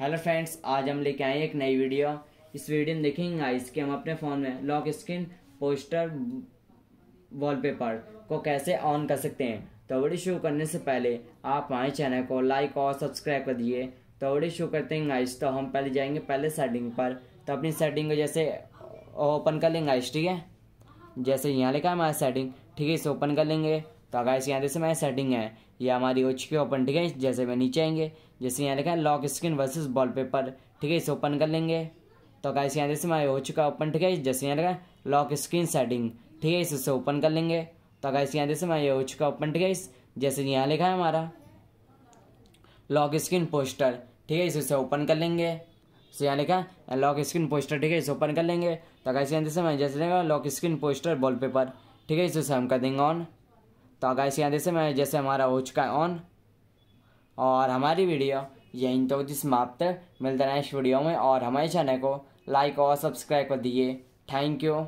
hello friends आज हम लेके आए एक नई वीडियो इस वीडियो में देखेंगे कि हम अपने फ़ोन में लॉक स्क्रीन पोस्टर वॉलपेपर को कैसे ऑन कर सकते हैं तो वीडियो शुरू करने से पहले आप हमारे चैनल को लाइक और सब्सक्राइब कर दिए तो वीडियो शुरू करते हैं गाइस तो हम पहले जाएंगे पहले सेटिंग पर तो अपनी सेटिंग को जैसे ओपन कर लेंगे गाइस ठीक है जैसे यहाँ लिखा है हमारा सेटिंग ठीक है इसे ओपन कर लेंगे तो अगर इस यहाँ जैसे हमारी सेटिंग है ये हमारी हो चुकी है ओपन ठीक है जैसे मैं नीचे आएंगे जैसे यहाँ लिखा है लॉक स्क्रीन वर्सेस वॉलपेपर ठीक है इसे ओपन कर लेंगे तो अगर इस यहाँ जैसे हमारे हो चुका ओपन ठीक है जैसे यहाँ लिखा है लॉक स्क्रीन सेटिंग ठीक है इसे ओपन कर लेंगे तो अगर इस यहाँ जैसे हमारे हो चुका ओपन ठीक है जैसे यहाँ लिखा है हमारा लॉक स्क्रीन पोस्टर ठीक है इसे ओपन कर लेंगे सो यहाँ लिखा है लॉक स्क्रीन पोस्टर ठीक है इसे ओपन कर लेंगे तो अगर इस यहाँ जैसे मैं जैसे लिखा लॉक स्क्रीन पोस्टर पेपर ठीक है इसे हम कर देंगे ऑन तो गाइस यहाँ जैसे मैं जैसे हमारा हो चुका है ऑन और हमारी वीडियो यहीं तो समाप्त मिलते हैं इस वीडियो में और हमारे चैनल को लाइक और सब्सक्राइब कर दिए थैंक यू